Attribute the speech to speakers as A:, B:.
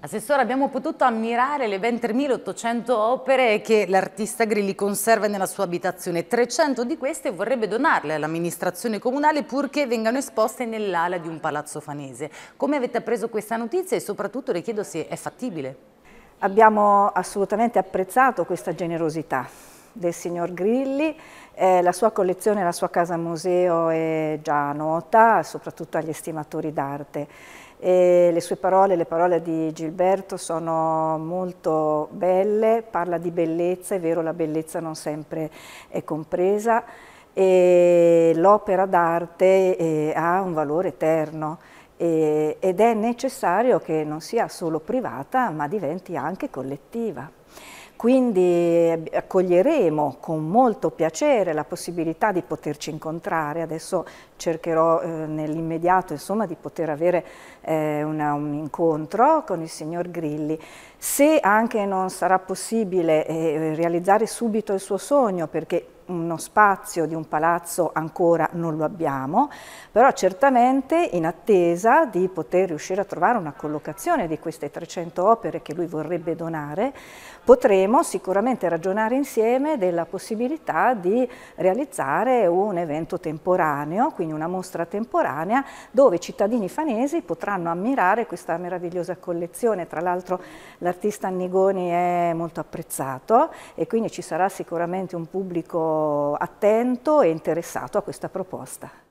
A: Assessore, abbiamo potuto ammirare le ben 3.800 opere che l'artista Grilli conserva nella sua abitazione. 300 di queste vorrebbe donarle all'amministrazione comunale purché vengano esposte nell'ala di un palazzo fanese. Come avete appreso questa notizia e soprattutto le chiedo se è fattibile? Abbiamo assolutamente apprezzato questa
B: generosità del signor Grilli, eh, la sua collezione, la sua casa museo è già nota, soprattutto agli estimatori d'arte. le sue parole, le parole di Gilberto sono molto belle, parla di bellezza, è vero la bellezza non sempre è compresa, e l'opera d'arte eh, ha un valore eterno eh, ed è necessario che non sia solo privata ma diventi anche collettiva. Quindi eh, accoglieremo con molto piacere la possibilità di poterci incontrare. Adesso cercherò eh, nell'immediato insomma, di poter avere eh, una, un incontro con il signor Grilli. Se anche non sarà possibile eh, realizzare subito il suo sogno, perché uno spazio di un palazzo ancora non lo abbiamo, però certamente in attesa di poter riuscire a trovare una collocazione di queste 300 opere che lui vorrebbe donare, potremo sicuramente ragionare insieme della possibilità di realizzare un evento temporaneo, quindi una mostra temporanea dove i cittadini fanesi potranno ammirare questa meravigliosa collezione. Tra l'altro l'artista Annigoni è molto apprezzato e quindi ci sarà sicuramente un pubblico attento e interessato a questa proposta.